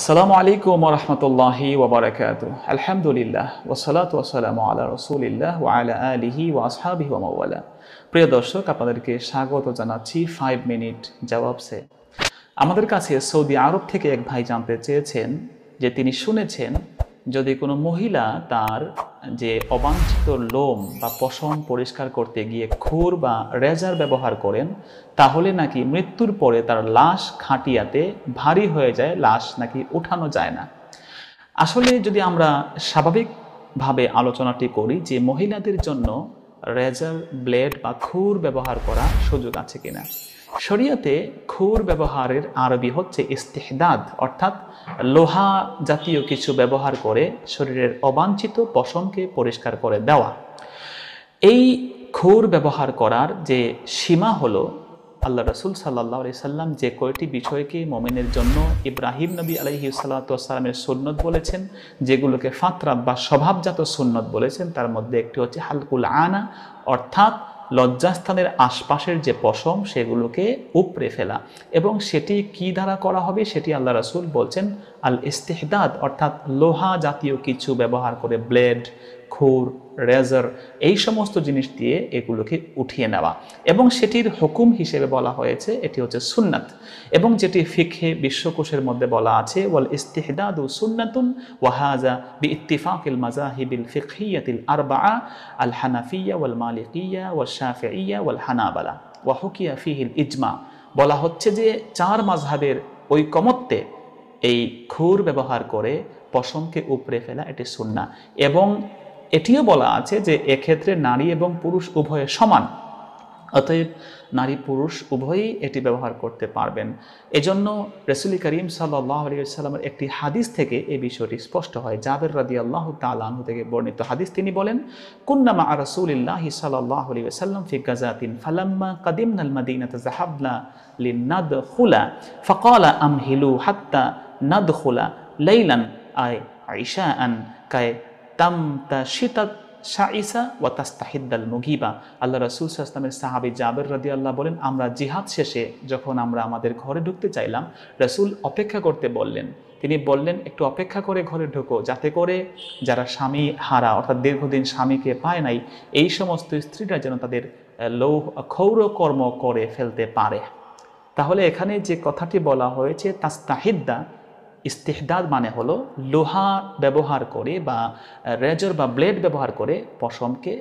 আসসালামু আলাইকুম রহমতুল্লাহি ওবরাকাত আলহামদুলিল্লাহ ওসালাত ওসালাম আলা রসুলিল্লাহ ও আলা আলিহি ও আসহাবি ওমাওয়ালা প্রিয় দর্শক আপনাদেরকে স্বাগত জানাচ্ছি ফাইভ মিনিট জবাবসে আমাদের কাছে সৌদি আরব থেকে এক ভাই জানতে চেয়েছেন যে তিনি শুনেছেন যদি কোনো মহিলা তার যে অবাঞ্ছিত লোম বা পশম পরিষ্কার করতে গিয়ে খুর বা রেজার ব্যবহার করেন তাহলে নাকি মৃত্যুর পরে তার লাশ খাটিয়াতে ভারী হয়ে যায় লাশ নাকি উঠানো যায় না আসলে যদি আমরা স্বাভাবিকভাবে আলোচনাটি করি যে মহিলাদের জন্য রেজার ব্লেড বা খুর ব্যবহার করা সুযোগ আছে কিনা শরীয়তে খুর ব্যবহারের আরবি হচ্ছে ইস্তেহদাদ অর্থাৎ লোহা জাতীয় কিছু ব্যবহার করে শরীরের অবাঞ্ছিত পশমকে পরিষ্কার করে দেওয়া এই খুর ব্যবহার করার যে সীমা হলো আল্লাহ রসুল সাল্লাহ সাল্লাম যে কয়টি বিষয়কে মোমেনের জন্য ইব্রাহিম নবী আলহি সাল্লাতামের সুন্নত বলেছেন যেগুলোকে ফাতরাত বা স্বভাবজাত সুন্নত বলেছেন তার মধ্যে একটি হচ্ছে হালকুল আনা অর্থাৎ লজ্জাস্থানের আশপাশের যে পশম সেগুলোকে উপড়ে ফেলা এবং সেটি কি দ্বারা করা হবে সেটি আল্লাহ রাসুল বলছেন আল ইস্তেহদাদ অর্থাৎ লোহা জাতীয় কিছু ব্যবহার করে ব্লেড খুর রেজার এই সমস্ত জিনিস দিয়ে এগুলোকে উঠিয়ে নেওয়া এবং সেটির হুকুম হিসেবে বলা হয়েছে এটি হচ্ছে সুন্নাত এবং যেটি ফিখে বিশ্বকোষের মধ্যে বলা আছে ওয়াল ইস্তিহদাদু সুন্নাতুন ওয়াহাজা বি ইত্তিফাকিল মাজাহিবিল ফিকহিয়াতিল আরবা আল হানাফিয়া ওয়াল মালিকিয়া ওয়াল শাফিয়া ওয়াল হানাবালা ওয়া হুকিয়া ফিহিল ইজমা বলা হচ্ছে যে চার মাঝহাবের ঐকমত্যে এই খুর ব্যবহার করে পশমকে উপড়ে ফেলা এটি সুন্না এবং এটিও বলা আছে যে এক্ষেত্রে নারী এবং পুরুষ উভয়ে সমান অতএব নারী পুরুষ উভয়ই এটি ব্যবহার করতে পারবেন এজন্য রসুল করিম সাল্লাহ একটি হাদিস থেকে এই বিষয়টি স্পষ্ট হয় জাবের রাদি আল্লাহ তালাহ থেকে বর্ণিত হাদিস তিনি বলেন কুন্নামা আর রসুলিল্লাহি সাল্লাহ আলী সাল্লাম ফি গাজাতিন ফালাম্মা কাদিম নাল মাদিনাত জাহাবলা লিনাদ খুলা হাত্তা নাদ খুলা লাইলান আয় আইসা আন কায় তামতা শীতাত শাইসা ওয়া তাস্তাহিদ্দাল মুগিবা আল্লাহ রসুল ইসলামের সাহাবি জাবের রদি আল্লাহ বলেন আমরা জিহাদ শেষে যখন আমরা আমাদের ঘরে ঢুকতে চাইলাম রসুল অপেক্ষা করতে বললেন তিনি বললেন একটু অপেক্ষা করে ঘরে ঢোকো যাতে করে যারা স্বামী হারা অর্থাৎ দীর্ঘদিন স্বামীকে পায় নাই এই সমস্ত স্ত্রীরা যেন তাদের লৌ ক্ষৌরকর্ম করে ফেলতে পারে তাহলে এখানে যে কথাটি বলা হয়েছে তাস্তাহিদ্দা ইস্তেহদাদ মানে হলো লোহা ব্যবহার করে বা রেজর বা ব্লেড ব্যবহার করে পশমকে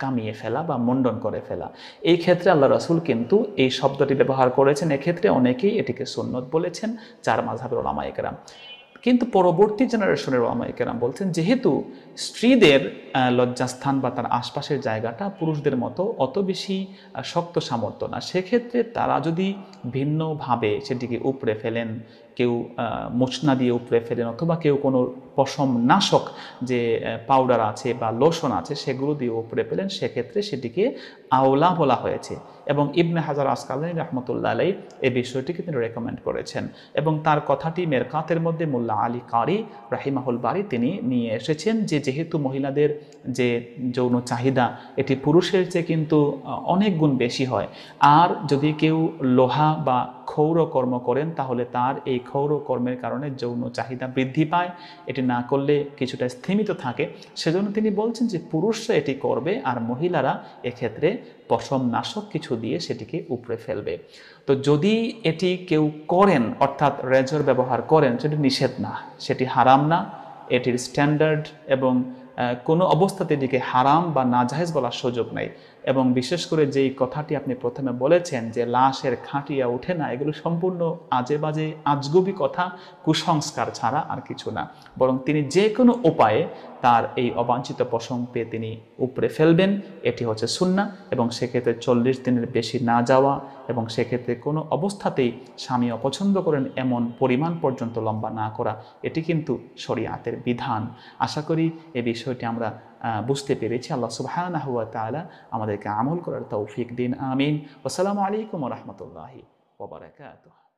কামিয়ে ফেলা বা মুন্ডন করে ফেলা এই ক্ষেত্রে আল্লাহ রসুল কিন্তু এই শব্দটি ব্যবহার করেছেন এক্ষেত্রে অনেকেই এটিকে সুন্নত বলেছেন চার মাঝাবের ওলামায়িকেরাম কিন্তু পরবর্তী জেনারেশনের ওলামায়িকেরাম বলছেন যেহেতু স্ত্রীদের লজ্জাস্থান বা তার আশপাশের জায়গাটা পুরুষদের মতো অত বেশি শক্ত সামর্থ্য না সেক্ষেত্রে তারা যদি ভিন্নভাবে সেটিকে উপড়ে ফেলেন কেউ মোচনা দিয়ে উপড়ে ফেলেন অথবা কেউ কোনো পশম নাশক যে পাউডার আছে বা লোশন আছে সেগুলো দিয়ে উপড়ে ফেলেন সেক্ষেত্রে সেটিকে আওলা বলা হয়েছে এবং ইবনে হাজার আসকালানি রহমতুল্লা আলাই এই বিষয়টিকে তিনি রেকমেন্ড করেছেন এবং তার কথাটি মেরকাতের মধ্যে মোল্লা আলী কারি রাহিমাহুল বাড়ি তিনি নিয়ে এসেছেন যে যেহেতু মহিলাদের যে যৌন চাহিদা এটি পুরুষের চেয়ে কিন্তু অনেক গুণ বেশি হয় আর যদি কেউ লোহা বা ক্ষৌর কর্ম করেন তাহলে তার এই ক্ষৌর কর্মের কারণে যৌন চাহিদা বৃদ্ধি পায় এটি না করলে কিছুটা স্থিমিত থাকে সেজন্য তিনি বলছেন যে পুরুষরা এটি করবে আর মহিলারা এক্ষেত্রে পশম নাশক কিছু দিয়ে সেটিকে উপরে ফেলবে তো যদি এটি কেউ করেন অর্থাৎ রেজর ব্যবহার করেন সেটি নিষেধ না সেটি হারাম না এটির স্ট্যান্ডার্ড এবং কোনো অবস্থাতে এটিকে হারাম বা নাজাহেজ বলার সুযোগ নাই এবং বিশেষ করে যেই কথাটি আপনি প্রথমে বলেছেন যে লাশের খাঁটিয়া ওঠে না এগুলো সম্পূর্ণ আজে বাজে আজগুবি কথা কুসংস্কার ছাড়া আর কিছু না বরং তিনি যে কোনো উপায়ে তার এই অবাঞ্ছিত প্রসঙ্গ পেয়ে তিনি উপরে ফেলবেন এটি হচ্ছে সুন্না এবং সেক্ষেত্রে চল্লিশ দিনের বেশি না যাওয়া এবং সেক্ষেত্রে কোনো অবস্থাতেই স্বামী অপছন্দ করেন এমন পরিমাণ পর্যন্ত লম্বা না করা এটি কিন্তু শরিয়াতের বিধান আশা করি এ বিষয়টি আমরা বুঝতে পেরেছি আল্লাহ সুবাহ তালা আমাদেরকে আমল করার তৌফিক দিন আমিন আসসালামু আলাইকুম রহমতুল্লাহি ওবরাকাতুহ